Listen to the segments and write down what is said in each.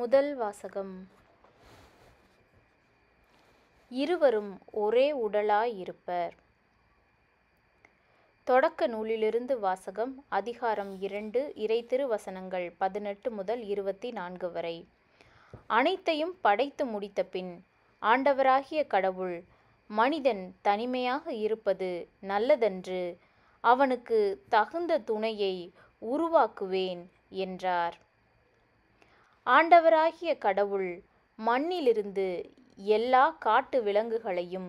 முதல் வாசகம் இருவரும் ஒரே உடலாயிருப்பர் தொடக்க நூலிலிருந்து வாசகம் அதிகாரம் இரண்டு இறை திருவசனங்கள் பதினெட்டு முதல் இருபத்தி நான்கு வரை அனைத்தையும் படைத்து முடித்த பின் ஆண்டவராகிய கடவுள் மனிதன் தனிமையாக இருப்பது நல்லதன்று அவனுக்கு தகுந்த துணையை உருவாக்குவேன் என்றார் ஆண்டவராகிய கடவுள் மண்ணிலிருந்து எல்லா காட்டு விலங்குகளையும்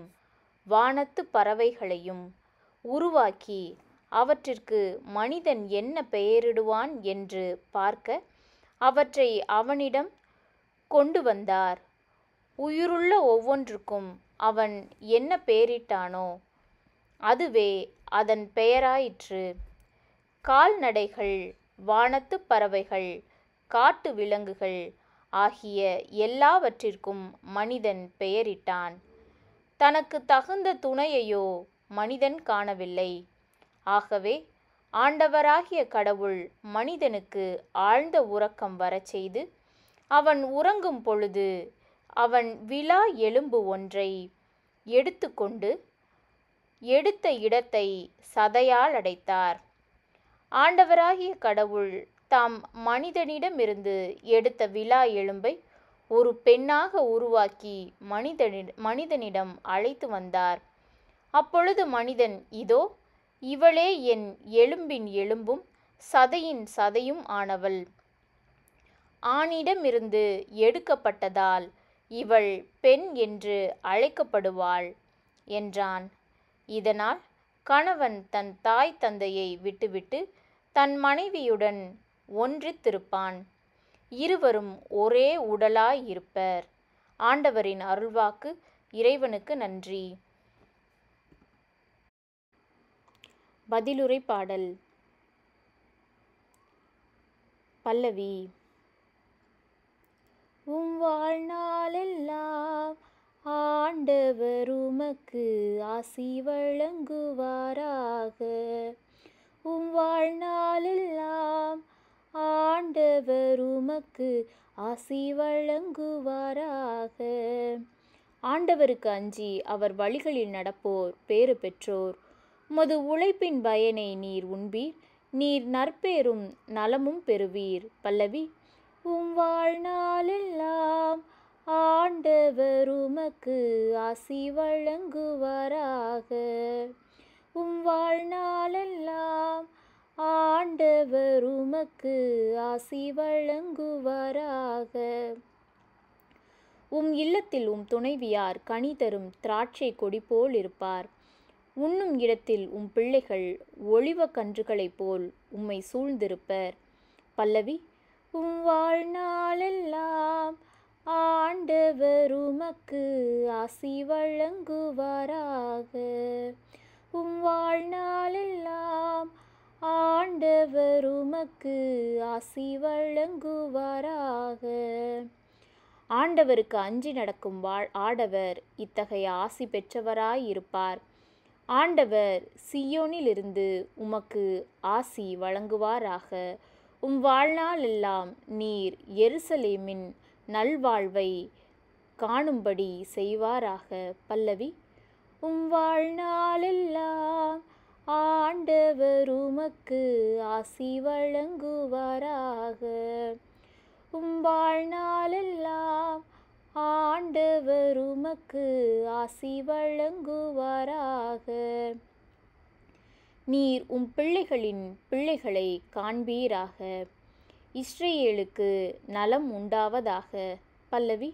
வானத்து பறவைகளையும் உருவாக்கி அவற்றிற்கு மனிதன் என்ன பெயரிடுவான் என்று பார்க்க அவற்றை அவனிடம் கொண்டு வந்தார் உயிருள்ள ஒவ்வொன்றுக்கும் அவன் என்ன பெயரிட்டானோ அதுவே அதன் பெயராயிற்று கால்நடைகள் வானத்து பறவைகள் காட்டு விலங்குகள் ஆகிய எல்லாவற்றிற்கும் மனிதன் பெயரிட்டான் தனக்கு தகுந்த துணையையோ மனிதன் காணவில்லை ஆகவே ஆண்டவராகிய கடவுள் மனிதனுக்கு ஆழ்ந்த உறக்கம் வரச் செய்து அவன் உறங்கும் பொழுது அவன் விழா எலும்பு ஒன்றை எடுத்துக்கொண்டு எடுத்த இடத்தை சதையால் அடைத்தார் ஆண்டவராகிய கடவுள் தாம் மனிதனிடமிருந்து எடுத்த விழா எலும்பை ஒரு பெண்ணாக உருவாக்கி மனிதனி மனிதனிடம் அழைத்து வந்தார் அப்பொழுது மனிதன் இதோ இவளே என் எலும்பின் எலும்பும் சதையின் சதையும் ஆனவள் ஆணிடமிருந்து எடுக்கப்பட்டதால் இவள் பெண் என்று அழைக்கப்படுவாள் என்றான் இதனால் கணவன் தன் தாய் தந்தையை விட்டுவிட்டு தன் மனைவியுடன் ஒன்றித்திருப்பான் இருவரும் ஒரே உடலாய் இருப்பர் ஆண்டவரின் அருள்வாக்கு இறைவனுக்கு நன்றி பதிலுரை பாடல் பல்லவி உம் வாழ்நாளெல்லாம் ஆண்டவர் உமக்கு ஆசி வழங்குவாராக உம் வாழ்நாளெல்லாம் ஆண்டவர் உமக்கு ஆசி வழங்குவாராக ஆண்டவருக்கு அஞ்சி அவர் வழிகளில் நடப்போர் பேறு பெற்றோர் உமது உழைப்பின் பயனை நீர் உண்பீர் நீர் நற்பேரும் நலமும் பெறுவீர் பல்லவி உம் வாழ்நாளெல்லாம் ஆண்டவர் உமக்கு ஆசி வழங்குவாராக உம் வாழ்நாளெல்லாம் உமக்கு ஆசி வழங்குவாராக உம் இல்லத்தில் உம் துணைவியார் கனி தரும் திராட்சை கொடி போல் இருப்பார் உண்ணும் இடத்தில் உம் பிள்ளைகள் ஒளிவ கன்றுகளைப் போல் உம்மை சூழ்ந்திருப்பர் பல்லவி உம் வாழ்நாளெல்லாம் ஆண்டவர் உமக்கு ஆசி வழங்குவாராக உம் வாழ்நாளெல்லாம் ஆண்டவர் உமக்கு ஆசி வழங்குவாராக ஆண்டவருக்கு அஞ்சி நடக்கும் வாழ் ஆடவர் இத்தகைய ஆசி பெற்றவராயிருப்பார் ஆண்டவர் சியோனிலிருந்து உமக்கு ஆசி வழங்குவாராக உம் வாழ்நாளெல்லாம் நீர் எருசலேமின் நல்வாழ்வை காணும்படி செய்வாராக பல்லவி உம் வாழ்நாளெல்லாம் ஆண்டவர் உமக்கு ஆசி வழங்குவாராக உம்பாழ்நாளெல்லாம் ஆண்டவர் உமக்கு ஆசி வழங்குவாராக நீர் உம் பிள்ளைகளின் பிள்ளைகளை காண்பீராக இஸ்ரேலுக்கு நலம் உண்டாவதாக பல்லவி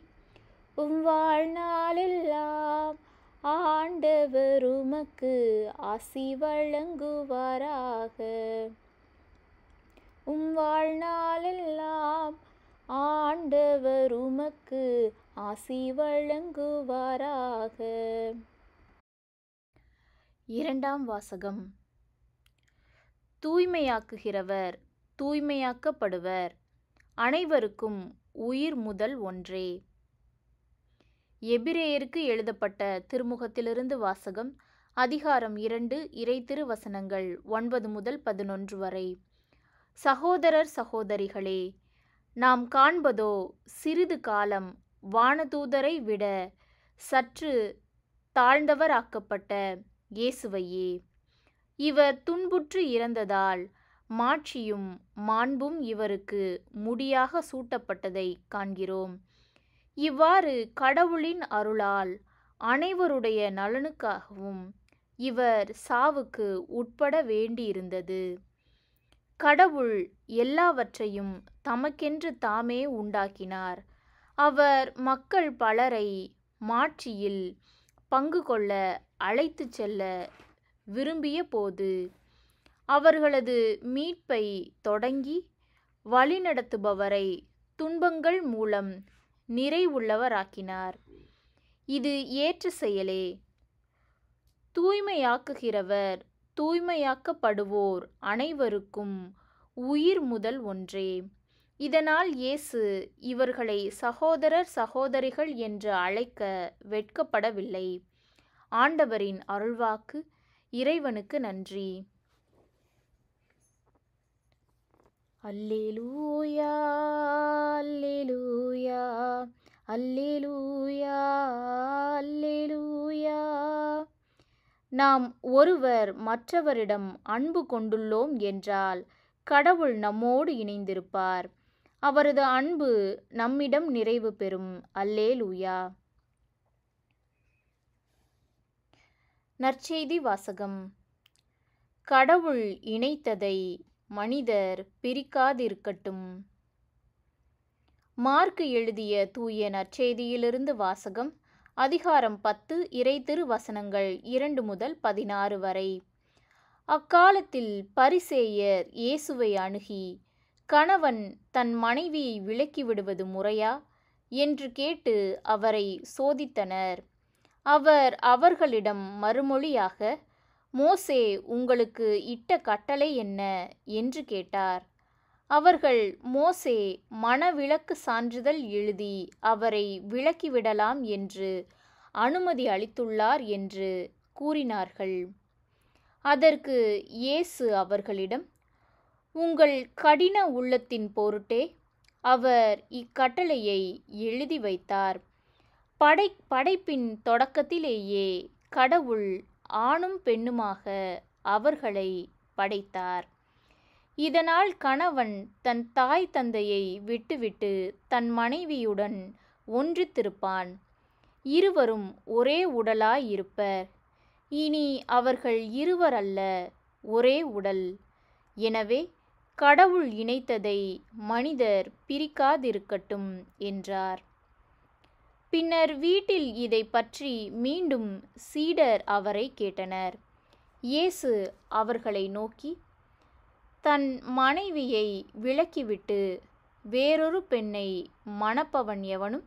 உம் வாழ்நாளெல்லாம் ஆண்டவர் உமக்கு ஆசி வழங்குவாராக உம் வாழ்நாளெல்லாம் ஆண்டவர் உமக்கு ஆசி வழங்குவாராக இரண்டாம் வாசகம் தூய்மையாக்குகிறவர் தூய்மையாக்கப்படுவர் அனைவருக்கும் உயிர் முதல் ஒன்றே எபிரேயருக்கு எழுதப்பட்ட திருமுகத்திலிருந்து வாசகம் அதிகாரம் இரண்டு இறை திருவசனங்கள் ஒன்பது முதல் பதினொன்று வரை சகோதரர் சகோதரிகளே நாம் காண்பதோ சிறிது காலம் வானதூதரை விட சற்று தாழ்ந்தவராக்கப்பட்ட இயேசுவையே இவர் துன்புற்று இறந்ததால் மாட்சியும் மாண்பும் இவருக்கு முடியாக சூட்டப்பட்டதை காண்கிறோம் இவ்வாறு கடவுளின் அருளால் அனைவருடைய நலனுக்காகவும் இவர் சாவுக்கு உட்பட வேண்டியிருந்தது கடவுள் எல்லாவற்றையும் தமக்கென்று தாமே உண்டாக்கினார் அவர் மக்கள் பலரை மாட்சியில் பங்கு கொள்ள அழைத்து செல்ல விரும்பிய போது அவர்களது மீட்பை தொடங்கி வழிநடத்துபவரை துன்பங்கள் மூலம் நிறைவுள்ளவராக்கினார் இது ஏற்ற செயலே தூய்மையாக்குகிறவர் தூய்மையாக்கப்படுவோர் அனைவருக்கும் உயிர் முதல் ஒன்றே இதனால் இயேசு இவர்களை சகோதரர் சகோதரிகள் என்று அழைக்க வெட்கப்படவில்லை ஆண்டவரின் அருள்வாக்கு இறைவனுக்கு நன்றி அல்லேலூயா அல்லேலூயா அல்லேலூயா நாம் ஒருவர் மற்றவரிடம் அன்பு கொண்டுள்ளோம் என்றால் கடவுள் நம்மோடு இணைந்திருப்பார் அவரது அன்பு நம்மிடம் நிறைவு பெறும் அல்லேலூயா நற்செய்தி வாசகம் கடவுள் இணைத்ததை மனிதர் பிரிக்காதிருக்கட்டும் மார்க்கு எழுதிய தூய நற்செய்தியிலிருந்து வாசகம் அதிகாரம் பத்து இறை திருவசனங்கள் இரண்டு முதல் பதினாறு வரை அக்காலத்தில் பரிசேயர் இயேசுவை அணுகி கணவன் தன் மனைவியை விடுவது முறையா என்று கேட்டு அவரை சோதித்தனர் அவர் அவர்களிடம் மறுமொழியாக மோசே உங்களுக்கு இட்ட கட்டளை என்ன என்று கேட்டார் அவர்கள் மோசே மனவிலக்கு சான்றிதழ் எழுதி அவரை விலக்கிவிடலாம் என்று அனுமதி அளித்துள்ளார் என்று கூறினார்கள் அதற்கு இயேசு அவர்களிடம் உங்கள் கடின உள்ளத்தின் பொருட்டே அவர் இக்கட்டளையை எழுதி வைத்தார் படை படைப்பின் தொடக்கத்திலேயே கடவுள் ஆணும் பெண்ணுமாக அவர்களை படைத்தார் இதனால் கணவன் தன் தாய் தந்தையை விட்டுவிட்டு தன் மனைவியுடன் ஒன்று திருப்பான் இருவரும் ஒரே உடலாயிருப்பர் இனி அவர்கள் இருவர் அல்ல ஒரே உடல் எனவே கடவுள் இணைத்ததை மனிதர் பிரிக்காதிருக்கட்டும் என்றார் பின்னர் வீட்டில் இதை பற்றி மீண்டும் சீடர் அவரை கேட்டனர் இயேசு அவர்களை நோக்கி தன் மனைவியை விலக்கிவிட்டு வேறொரு பெண்ணை மணப்பவன் எவனும்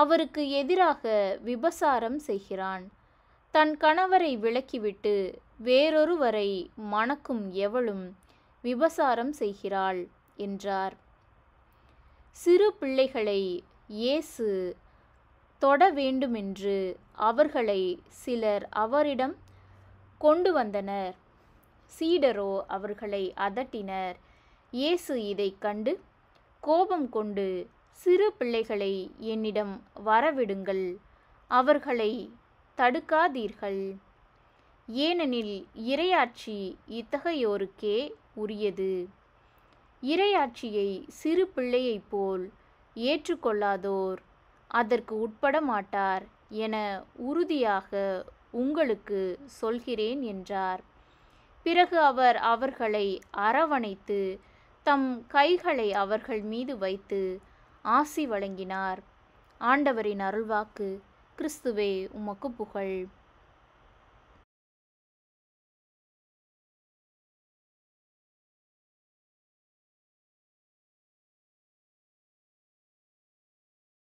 அவருக்கு எதிராக விபசாரம் செய்கிறான் தன் கணவரை விலக்கிவிட்டு வேறொருவரை மணக்கும் எவளும் விபசாரம் செய்கிறாள் என்றார் சிறு பிள்ளைகளை இயேசு தொட வேண்டுமென்று அவர்களை சிலர் அவரிடம் கொண்டு வந்தனர் சீடரோ அவர்களை அதட்டினர் இயேசு இதை கண்டு கோபம் கொண்டு சிறு பிள்ளைகளை என்னிடம் வரவிடுங்கள் அவர்களை தடுக்காதீர்கள் ஏனெனில் இரையாட்சி இத்தகையோருக்கே உரியது இரையாட்சியை சிறு பிள்ளையைப் போல் ஏற்றுக்கொள்ளாதோர் அதற்கு உட்பட மாட்டார் என உறுதியாக உங்களுக்கு சொல்கிறேன் என்றார் பிறகு அவர் அவர்களை அரவணைத்து தம் கைகளை அவர்கள் மீது வைத்து ஆசி வழங்கினார் ஆண்டவரின் அருள்வாக்கு கிறிஸ்துவே உமக்கு புகழ்